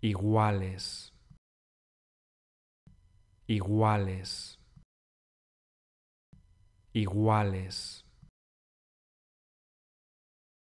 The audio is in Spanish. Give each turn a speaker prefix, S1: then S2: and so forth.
S1: iguales, iguales, iguales.